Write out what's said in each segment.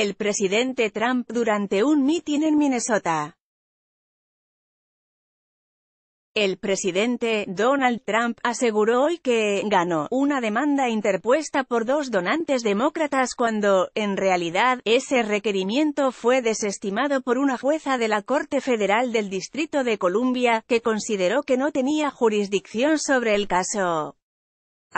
el presidente Trump durante un mitin en Minnesota. El presidente Donald Trump aseguró hoy que ganó una demanda interpuesta por dos donantes demócratas cuando, en realidad, ese requerimiento fue desestimado por una jueza de la Corte Federal del Distrito de Columbia, que consideró que no tenía jurisdicción sobre el caso.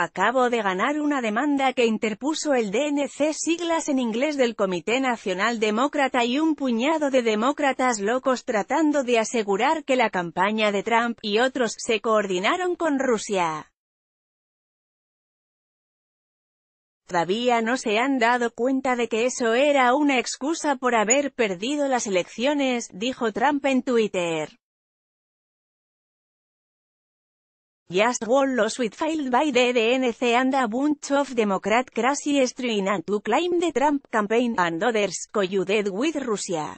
Acabo de ganar una demanda que interpuso el DNC siglas en inglés del Comité Nacional Demócrata y un puñado de demócratas locos tratando de asegurar que la campaña de Trump y otros se coordinaron con Rusia. Todavía no se han dado cuenta de que eso era una excusa por haber perdido las elecciones, dijo Trump en Twitter. Just one lawsuit filed by the DNC and a bunch of Democrat crazy string to claim the Trump campaign and others colluded with Russia.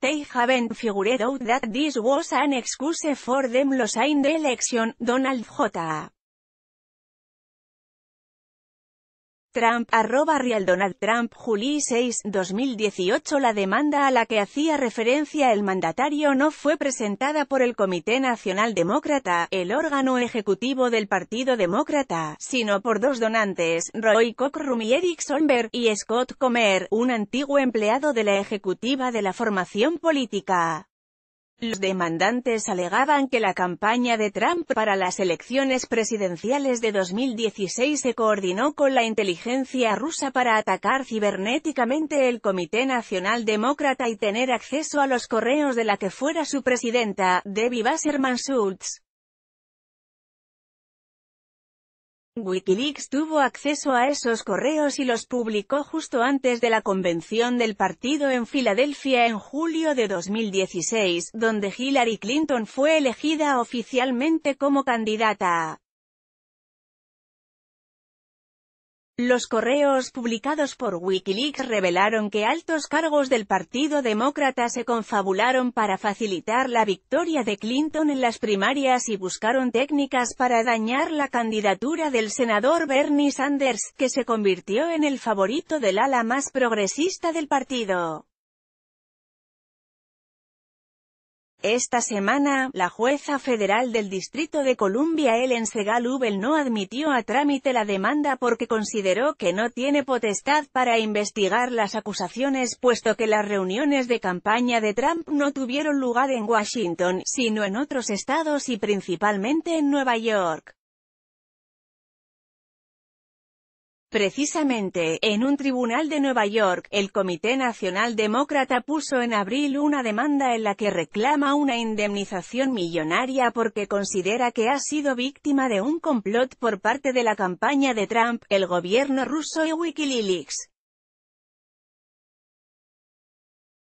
They haven't figured out that this was an excuse for them losing the election, Donald J. Trump, arroba Real Donald Trump, julio 6, 2018 La demanda a la que hacía referencia el mandatario no fue presentada por el Comité Nacional Demócrata, el órgano ejecutivo del Partido Demócrata, sino por dos donantes, Roy Cockrum y Eric Solberg, y Scott Comer, un antiguo empleado de la ejecutiva de la formación política. Los demandantes alegaban que la campaña de Trump para las elecciones presidenciales de 2016 se coordinó con la inteligencia rusa para atacar cibernéticamente el Comité Nacional Demócrata y tener acceso a los correos de la que fuera su presidenta, Debbie Wasserman Schultz. Wikileaks tuvo acceso a esos correos y los publicó justo antes de la convención del partido en Filadelfia en julio de 2016, donde Hillary Clinton fue elegida oficialmente como candidata Los correos publicados por Wikileaks revelaron que altos cargos del Partido Demócrata se confabularon para facilitar la victoria de Clinton en las primarias y buscaron técnicas para dañar la candidatura del senador Bernie Sanders, que se convirtió en el favorito del ala más progresista del partido. Esta semana, la jueza federal del Distrito de Columbia Ellen Segal Ubel no admitió a trámite la demanda porque consideró que no tiene potestad para investigar las acusaciones puesto que las reuniones de campaña de Trump no tuvieron lugar en Washington, sino en otros estados y principalmente en Nueva York. Precisamente, en un tribunal de Nueva York, el Comité Nacional Demócrata puso en abril una demanda en la que reclama una indemnización millonaria porque considera que ha sido víctima de un complot por parte de la campaña de Trump, el gobierno ruso y Wikileaks.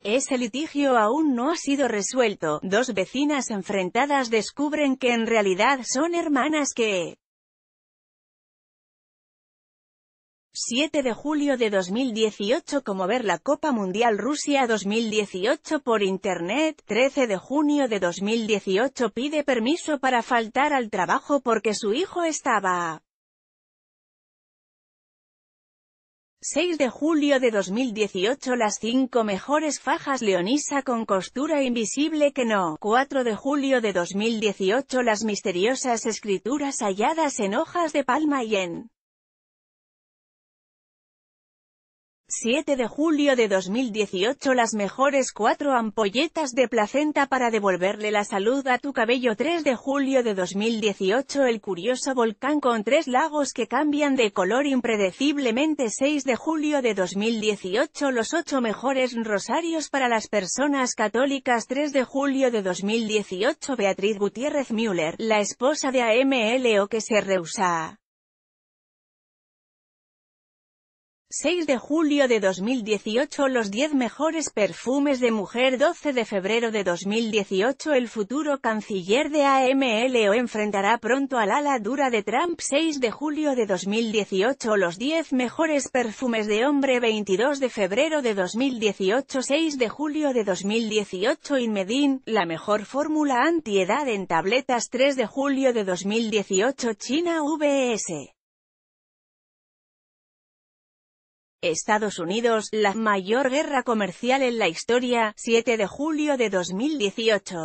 Ese litigio aún no ha sido resuelto, dos vecinas enfrentadas descubren que en realidad son hermanas que, 7 de julio de 2018 como ver la Copa Mundial Rusia 2018 por Internet, 13 de junio de 2018 pide permiso para faltar al trabajo porque su hijo estaba... 6 de julio de 2018 Las 5 mejores fajas Leonisa con costura invisible que no. 4 de julio de 2018 Las misteriosas escrituras halladas en hojas de palma y en 7 de julio de 2018 las mejores cuatro ampolletas de placenta para devolverle la salud a tu cabello 3 de julio de 2018 el curioso volcán con tres lagos que cambian de color impredeciblemente 6 de julio de 2018 los ocho mejores rosarios para las personas católicas 3 de julio de 2018 Beatriz Gutiérrez Müller, la esposa de AMLO que se rehúsa 6 de julio de 2018 Los 10 mejores perfumes de mujer 12 de febrero de 2018 El futuro canciller de AMLO enfrentará pronto al ala dura de Trump 6 de julio de 2018 Los 10 mejores perfumes de hombre 22 de febrero de 2018 6 de julio de 2018 Inmedin, la mejor fórmula anti-edad en tabletas 3 de julio de 2018 China VS Estados Unidos, la mayor guerra comercial en la historia, 7 de julio de 2018.